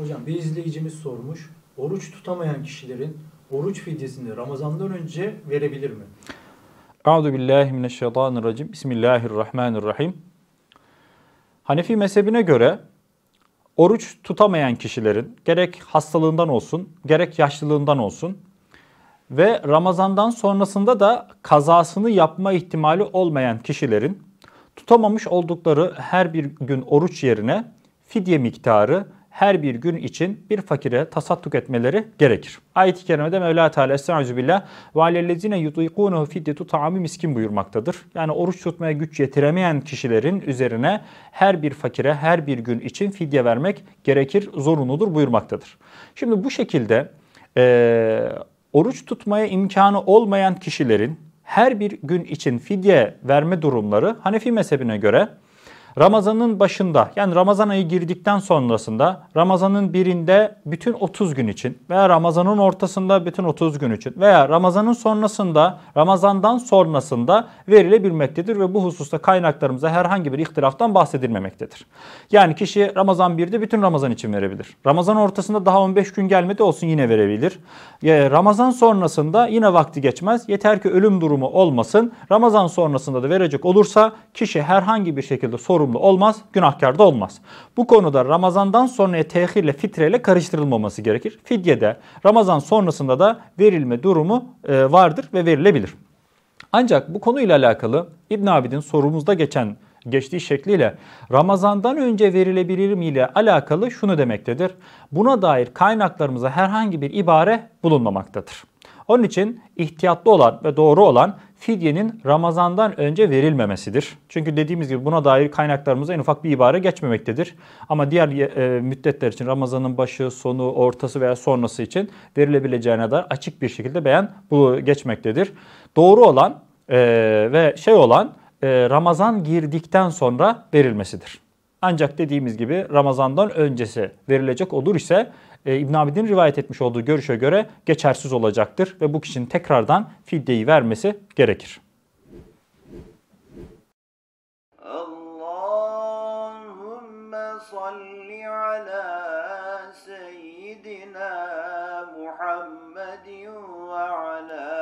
Hocam bir izleyicimiz sormuş. Oruç tutamayan kişilerin oruç fidyesini Ramazan'dan önce verebilir mi? Euzu billahi mineşşeytanirracim. Bismillahirrahmanirrahim. Hanefi mezhebine göre oruç tutamayan kişilerin gerek hastalığından olsun, gerek yaşlılığından olsun ve Ramazan'dan sonrasında da kazasını yapma ihtimali olmayan kişilerin tutamamış oldukları her bir gün oruç yerine fidye miktarı her bir gün için bir fakire tasadduk etmeleri gerekir. Ayet-i kerimede Mevla Teala Estaizu billah وَالَّذِينَ يُطِيقُونَهُ فِدَّةُ تَعَامِ miskin buyurmaktadır. Yani oruç tutmaya güç yetiremeyen kişilerin üzerine her bir fakire her bir gün için fidye vermek gerekir, zorunludur buyurmaktadır. Şimdi bu şekilde e, oruç tutmaya imkanı olmayan kişilerin her bir gün için fidye verme durumları Hanefi mezhebine göre Ramazan'ın başında yani Ramazan ayı girdikten sonrasında Ramazan'ın birinde bütün 30 gün için veya Ramazan'ın ortasında bütün 30 gün için veya Ramazan'ın sonrasında Ramazan'dan sonrasında verilebilmektedir ve bu hususta kaynaklarımıza herhangi bir ihtilaftan bahsedilmemektedir. Yani kişi Ramazan 1'de bütün Ramazan için verebilir. Ramazan ortasında daha 15 gün gelmedi olsun yine verebilir. Ramazan sonrasında yine vakti geçmez. Yeter ki ölüm durumu olmasın. Ramazan sonrasında da verecek olursa kişi herhangi bir şekilde sorun sorumlu olmaz, günahkar da olmaz. Bu konuda Ramazan'dan sonraya tehirle fitreyle karıştırılmaması gerekir. Fidyede Ramazan sonrasında da verilme durumu e, vardır ve verilebilir. Ancak bu konuyla alakalı İbn Abidin sorumuzda geçen geçtiği şekliyle Ramazan'dan önce verilebilir mi ile alakalı şunu demektedir. Buna dair kaynaklarımıza herhangi bir ibare bulunmamaktadır. Onun için ihtiyatlı olan ve doğru olan fidyenin Ramazan'dan önce verilmemesidir. Çünkü dediğimiz gibi buna dair kaynaklarımıza en ufak bir ibare geçmemektedir. Ama diğer e, müddetler için Ramazan'ın başı, sonu, ortası veya sonrası için verilebileceğine dair açık bir şekilde beyan bu geçmektedir. Doğru olan e, ve şey olan e, Ramazan girdikten sonra verilmesidir. Ancak dediğimiz gibi Ramazan'dan öncesi verilecek olur ise e, İbn Abidin rivayet etmiş olduğu görüşe göre geçersiz olacaktır ve bu kişinin tekrardan fidyeyi vermesi gerekir. Allahümme salli ala seyyidina Muhammedin ve ala